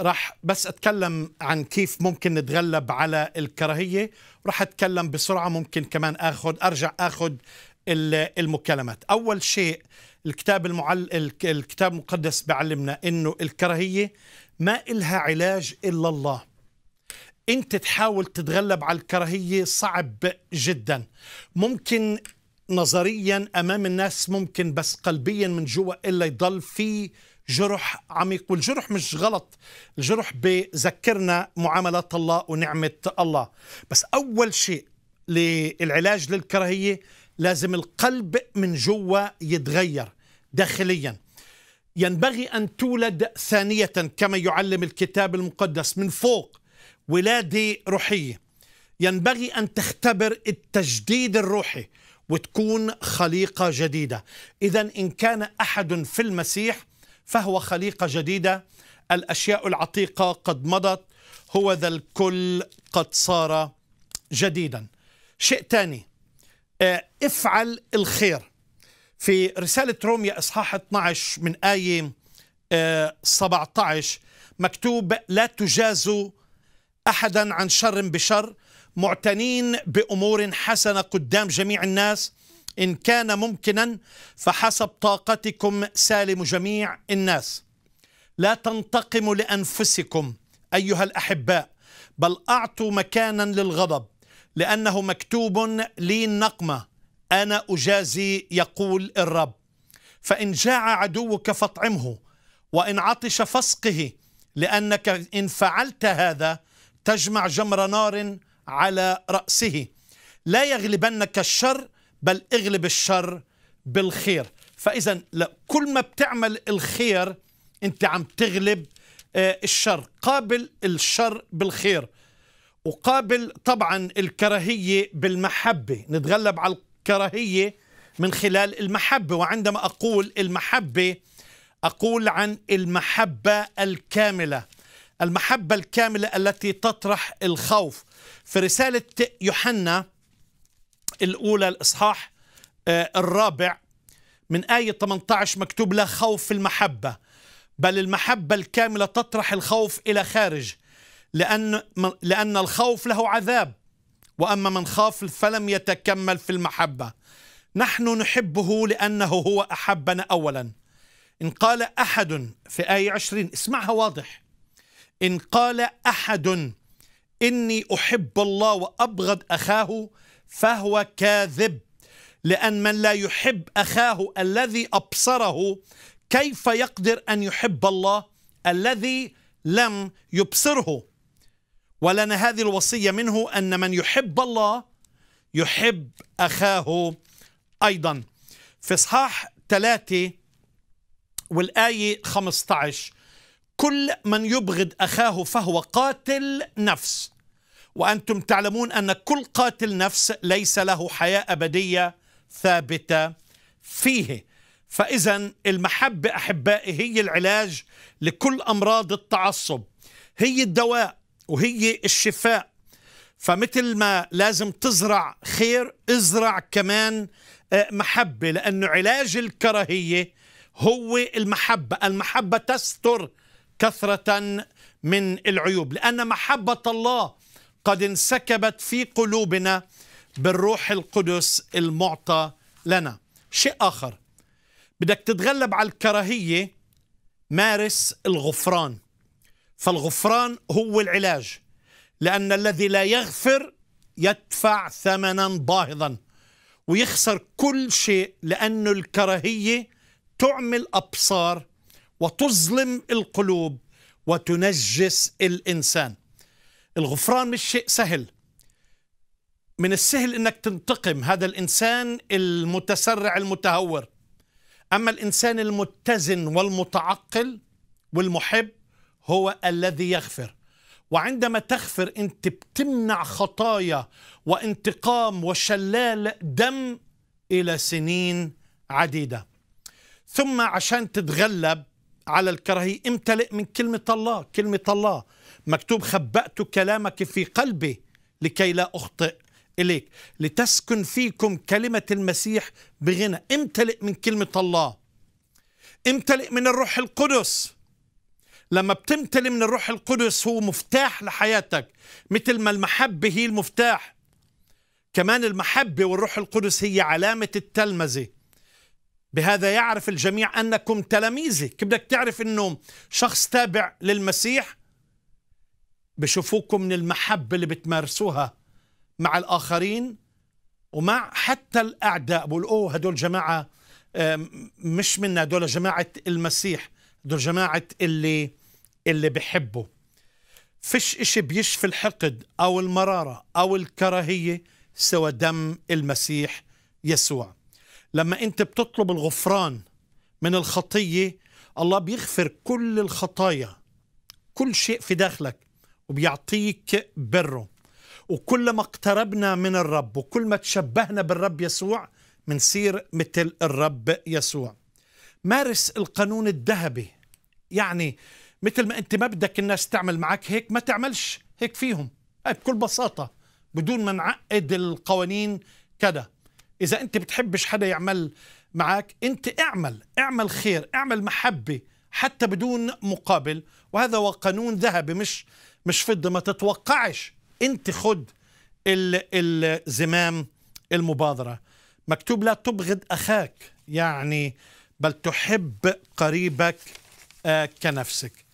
راح بس اتكلم عن كيف ممكن نتغلب على الكراهيه راح اتكلم بسرعه ممكن كمان اخذ ارجع اخذ المكالمات اول شيء الكتاب المعل... الكتاب المقدس بيعلمنا انه الكراهيه ما إلها علاج الا الله انت تحاول تتغلب على الكراهيه صعب جدا ممكن نظريا امام الناس ممكن بس قلبيا من جوا الا يضل في جرح عميق والجرح مش غلط الجرح بذكرنا معاملة الله ونعمة الله بس أول شيء للعلاج للكراهية لازم القلب من جوا يتغير داخليا ينبغي أن تولد ثانية كما يعلم الكتاب المقدس من فوق ولادة روحية ينبغي أن تختبر التجديد الروحي وتكون خليقة جديدة إذا إن كان أحد في المسيح فهو خليقة جديدة الأشياء العتيقة قد مضت هو ذا الكل قد صار جديدا شيء ثاني آه، افعل الخير في رسالة روميا إصحاح 12 من آية 17 آه، مكتوب لا تجازوا أحدا عن شر بشر معتنين بأمور حسنة قدام جميع الناس إن كان ممكنا فحسب طاقتكم سالم جميع الناس لا تنتقموا لأنفسكم أيها الأحباء بل أعطوا مكانا للغضب لأنه مكتوب لي النقمة أنا أجازي يقول الرب فإن جاع عدوك فاطعمه وإن عطش فاسقه لأنك إن فعلت هذا تجمع جمر نار على رأسه لا يغلبنك الشر بل اغلب الشر بالخير فإذا كل ما بتعمل الخير أنت عم تغلب آه، الشر قابل الشر بالخير وقابل طبعا الكراهية بالمحبة نتغلب على الكراهية من خلال المحبة وعندما أقول المحبة أقول عن المحبة الكاملة المحبة الكاملة التي تطرح الخوف في رسالة يوحنا الأولى الإصحاح آه، الرابع من آية 18 مكتوب لا خوف في المحبة بل المحبة الكاملة تطرح الخوف إلى خارج لأن, لأن الخوف له عذاب وأما من خاف فلم يتكمل في المحبة نحن نحبه لأنه هو أحبنا أولا إن قال أحد في آية 20 اسمعها واضح إن قال أحد إني أحب الله وأبغض أخاه فهو كاذب لأن من لا يحب أخاه الذي أبصره كيف يقدر أن يحب الله الذي لم يبصره ولنا هذه الوصية منه أن من يحب الله يحب أخاه أيضا في إصحاح 3 والآية 15 كل من يبغض أخاه فهو قاتل نفس وأنتم تعلمون أن كل قاتل نفس ليس له حياة أبدية ثابتة فيه فإذا المحبة أحبائي هي العلاج لكل أمراض التعصب هي الدواء وهي الشفاء فمثل ما لازم تزرع خير ازرع كمان آه، محبة لأنه علاج الكراهية هو المحبة المحبة تستر كثرة من العيوب لأن محبة الله قد انسكبت في قلوبنا بالروح القدس المعطى لنا شيء آخر بدك تتغلب على الكراهية مارس الغفران فالغفران هو العلاج لأن الذي لا يغفر يدفع ثمنا باهظا ويخسر كل شيء لأن الكراهية تعمي الأبصار وتظلم القلوب وتنجس الإنسان الغفران مش شيء سهل من السهل انك تنتقم هذا الانسان المتسرع المتهور اما الانسان المتزن والمتعقل والمحب هو الذي يغفر وعندما تغفر انت بتمنع خطايا وانتقام وشلال دم الى سنين عديده ثم عشان تتغلب على الكراهية امتلئ من كلمة الله كلمة الله مكتوب خبأت كلامك في قلبي لكي لا أخطئ إليك لتسكن فيكم كلمة المسيح بغنى امتلئ من كلمة الله امتلئ من الروح القدس لما بتمتلئ من الروح القدس هو مفتاح لحياتك مثل ما المحبة هي المفتاح كمان المحبة والروح القدس هي علامة التلمذة بهذا يعرف الجميع أنكم تلاميذي كيف بدك تعرف أنه شخص تابع للمسيح بشوفوكم من المحبة اللي بتمارسوها مع الآخرين ومع حتى الأعداء بقول أوه هدول جماعة مش منا هدول جماعة المسيح هدول جماعة اللي اللي بحبه فش إشي بيشفي الحقد أو المرارة أو الكراهية سوى دم المسيح يسوع لما انت بتطلب الغفران من الخطيه الله بيغفر كل الخطايا كل شيء في داخلك وبيعطيك بره وكلما اقتربنا من الرب وكل ما تشبهنا بالرب يسوع منصير مثل الرب يسوع مارس القانون الذهبي يعني مثل ما انت ما بدك الناس تعمل معك هيك ما تعملش هيك فيهم بكل بساطه بدون ما نعقد القوانين كذا اذا انت بتحبش حدا يعمل معك انت اعمل اعمل خير اعمل محبه حتى بدون مقابل وهذا هو قانون ذهبي مش مش فضه ما تتوقعش انت خد الزمام المبادره مكتوب لا تبغض اخاك يعني بل تحب قريبك آه، كنفسك